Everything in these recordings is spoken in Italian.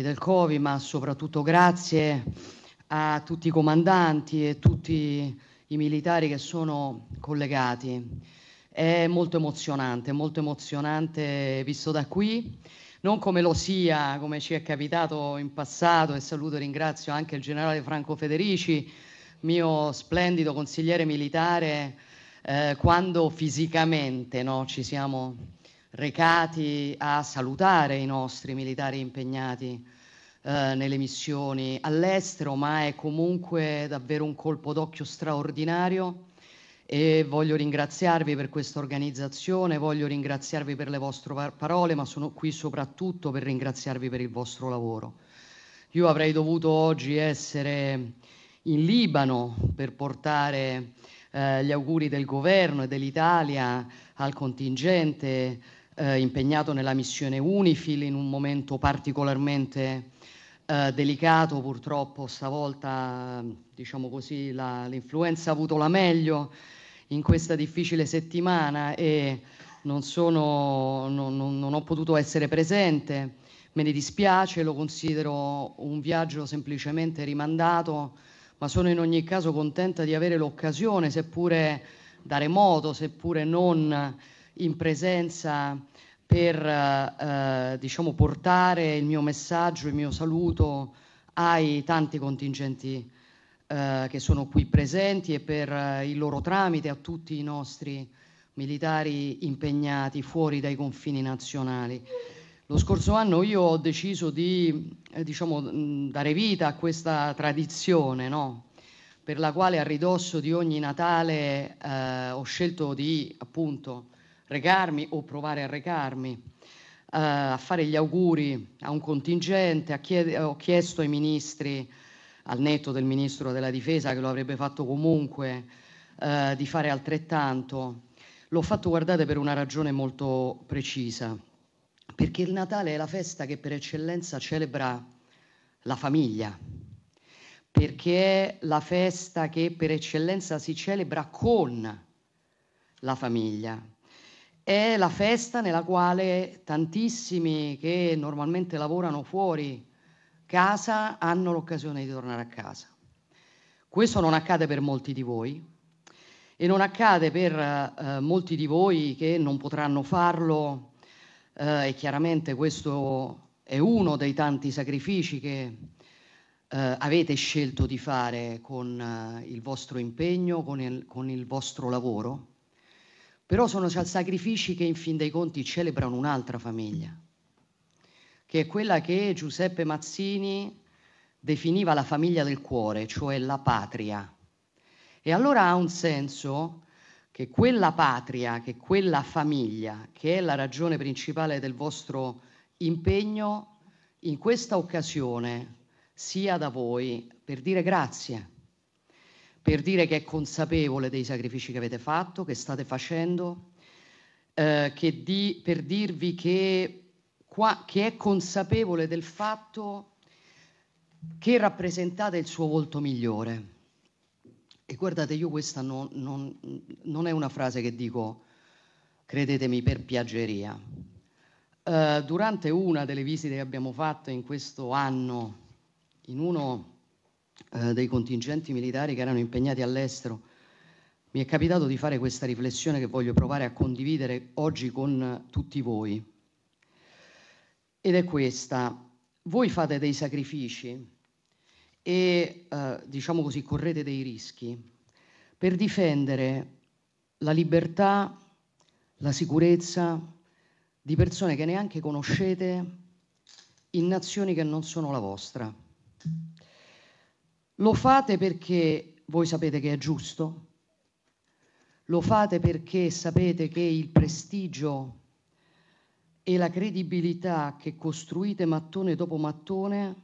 del Covid, ma soprattutto grazie a tutti i comandanti e tutti i militari che sono collegati. È molto emozionante, molto emozionante visto da qui, non come lo sia, come ci è capitato in passato e saluto e ringrazio anche il generale Franco Federici, mio splendido consigliere militare, eh, quando fisicamente no, ci siamo recati a salutare i nostri militari impegnati eh, nelle missioni all'estero, ma è comunque davvero un colpo d'occhio straordinario e voglio ringraziarvi per questa organizzazione, voglio ringraziarvi per le vostre parole, ma sono qui soprattutto per ringraziarvi per il vostro lavoro. Io avrei dovuto oggi essere in Libano per portare eh, gli auguri del governo e dell'Italia al contingente eh, impegnato nella missione UNIFIL in un momento particolarmente eh, delicato, purtroppo stavolta diciamo così, la, l'influenza ha avuto la meglio in questa difficile settimana e non, sono, non, non ho potuto essere presente, me ne dispiace, lo considero un viaggio semplicemente rimandato, ma sono in ogni caso contenta di avere l'occasione, seppure da remoto, seppure non in presenza per eh, eh, diciamo, portare il mio messaggio, il mio saluto ai tanti contingenti eh, che sono qui presenti e per eh, il loro tramite a tutti i nostri militari impegnati fuori dai confini nazionali. Lo scorso anno io ho deciso di eh, diciamo, dare vita a questa tradizione no? per la quale a ridosso di ogni Natale eh, ho scelto di appunto recarmi o provare a recarmi, eh, a fare gli auguri a un contingente, a chied- eh, ho chiesto ai ministri, al netto del ministro della difesa che lo avrebbe fatto comunque, eh, di fare altrettanto. L'ho fatto, guardate, per una ragione molto precisa, perché il Natale è la festa che per eccellenza celebra la famiglia, perché è la festa che per eccellenza si celebra con la famiglia è la festa nella quale tantissimi che normalmente lavorano fuori casa hanno l'occasione di tornare a casa. Questo non accade per molti di voi e non accade per eh, molti di voi che non potranno farlo eh, e chiaramente questo è uno dei tanti sacrifici che eh, avete scelto di fare con eh, il vostro impegno, con il, con il vostro lavoro però sono sacrifici che in fin dei conti celebrano un'altra famiglia, che è quella che Giuseppe Mazzini definiva la famiglia del cuore, cioè la patria. E allora ha un senso che quella patria, che quella famiglia, che è la ragione principale del vostro impegno, in questa occasione sia da voi per dire grazie per dire che è consapevole dei sacrifici che avete fatto, che state facendo, eh, che di, per dirvi che, qua, che è consapevole del fatto che rappresentate il suo volto migliore. E guardate, io questa non, non, non è una frase che dico, credetemi, per piaggeria. Eh, durante una delle visite che abbiamo fatto in questo anno, in uno eh, dei contingenti militari che erano impegnati all'estero, mi è capitato di fare questa riflessione che voglio provare a condividere oggi con eh, tutti voi. Ed è questa, voi fate dei sacrifici e eh, diciamo così correte dei rischi per difendere la libertà, la sicurezza di persone che neanche conoscete in nazioni che non sono la vostra. Lo fate perché voi sapete che è giusto, lo fate perché sapete che il prestigio e la credibilità che costruite mattone dopo mattone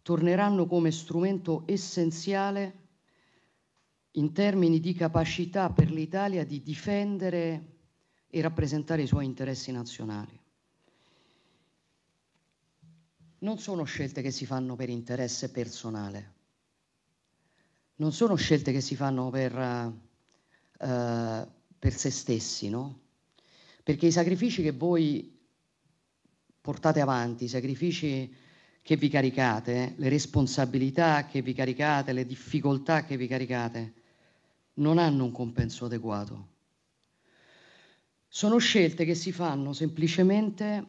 torneranno come strumento essenziale in termini di capacità per l'Italia di difendere e rappresentare i suoi interessi nazionali. Non sono scelte che si fanno per interesse personale, non sono scelte che si fanno per, eh, per se stessi, no? Perché i sacrifici che voi portate avanti, i sacrifici che vi caricate, le responsabilità che vi caricate, le difficoltà che vi caricate, non hanno un compenso adeguato. Sono scelte che si fanno semplicemente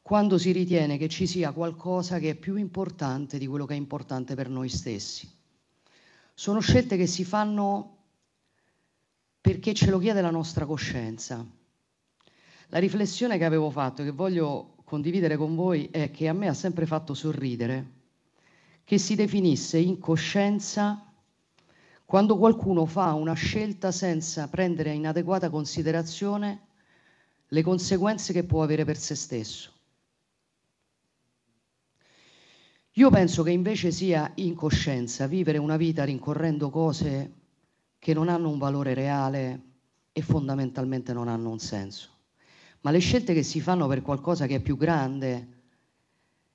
quando si ritiene che ci sia qualcosa che è più importante di quello che è importante per noi stessi sono scelte che si fanno perché ce lo chiede la nostra coscienza. La riflessione che avevo fatto, e che voglio condividere con voi, è che a me ha sempre fatto sorridere che si definisse incoscienza quando qualcuno fa una scelta senza prendere in adeguata considerazione le conseguenze che può avere per se stesso. Io penso che invece sia incoscienza vivere una vita rincorrendo cose che non hanno un valore reale e fondamentalmente non hanno un senso. Ma le scelte che si fanno per qualcosa che è più grande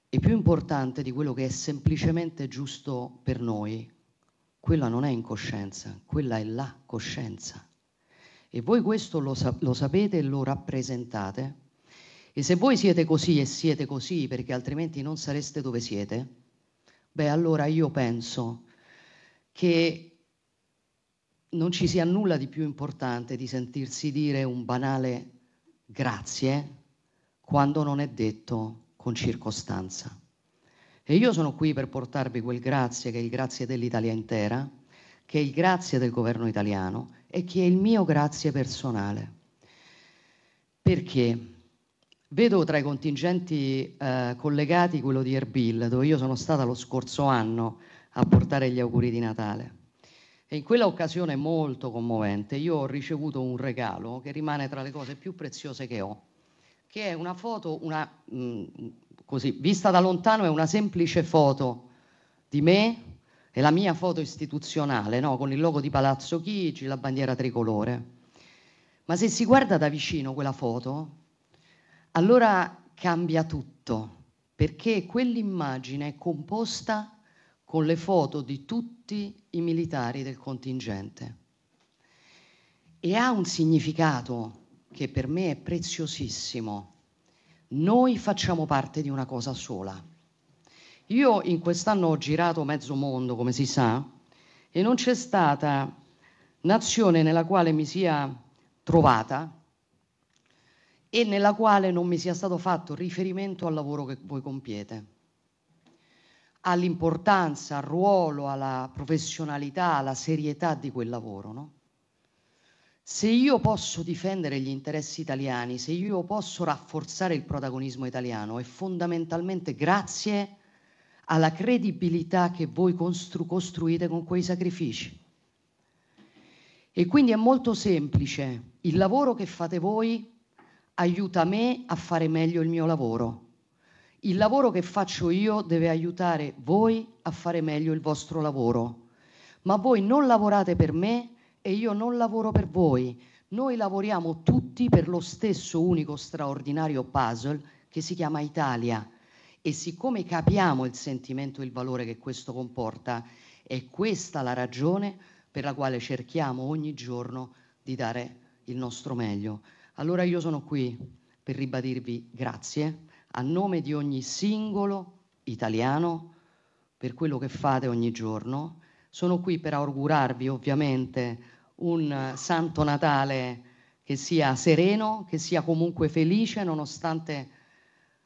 e più importante di quello che è semplicemente giusto per noi, quella non è incoscienza, quella è la coscienza. E voi questo lo, sa- lo sapete e lo rappresentate e se voi siete così e siete così perché altrimenti non sareste dove siete, beh allora io penso che non ci sia nulla di più importante di sentirsi dire un banale grazie quando non è detto con circostanza. E io sono qui per portarvi quel grazie che è il grazie dell'Italia intera, che è il grazie del governo italiano e che è il mio grazie personale. Perché? Vedo tra i contingenti eh, collegati quello di Erbil, dove io sono stata lo scorso anno a portare gli auguri di Natale. E in quella occasione molto commovente io ho ricevuto un regalo che rimane tra le cose più preziose che ho, che è una foto, una, mh, mm, così, vista da lontano è una semplice foto di me e la mia foto istituzionale, no? con il logo di Palazzo Chigi, la bandiera tricolore. Ma se si guarda da vicino quella foto, allora cambia tutto, perché quell'immagine è composta con le foto di tutti i militari del contingente e ha un significato che per me è preziosissimo. Noi facciamo parte di una cosa sola. Io in quest'anno ho girato mezzo mondo, come si sa, e non c'è stata nazione nella quale mi sia trovata e nella quale non mi sia stato fatto riferimento al lavoro che voi compiete, all'importanza, al ruolo, alla professionalità, alla serietà di quel lavoro. No? Se io posso difendere gli interessi italiani, se io posso rafforzare il protagonismo italiano, è fondamentalmente grazie alla credibilità che voi costru- costruite con quei sacrifici. E quindi è molto semplice, il lavoro che fate voi aiuta me a fare meglio il mio lavoro. Il lavoro che faccio io deve aiutare voi a fare meglio il vostro lavoro. Ma voi non lavorate per me e io non lavoro per voi. Noi lavoriamo tutti per lo stesso unico straordinario puzzle che si chiama Italia. E siccome capiamo il sentimento e il valore che questo comporta, è questa la ragione per la quale cerchiamo ogni giorno di dare il nostro meglio. Allora io sono qui per ribadirvi grazie a nome di ogni singolo italiano per quello che fate ogni giorno. Sono qui per augurarvi ovviamente un Santo Natale che sia sereno, che sia comunque felice nonostante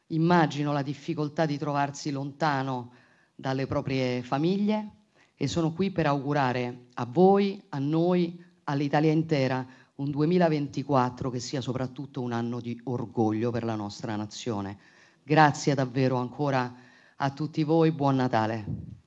immagino la difficoltà di trovarsi lontano dalle proprie famiglie e sono qui per augurare a voi, a noi, all'Italia intera un 2024 che sia soprattutto un anno di orgoglio per la nostra nazione. Grazie davvero ancora a tutti voi, buon Natale.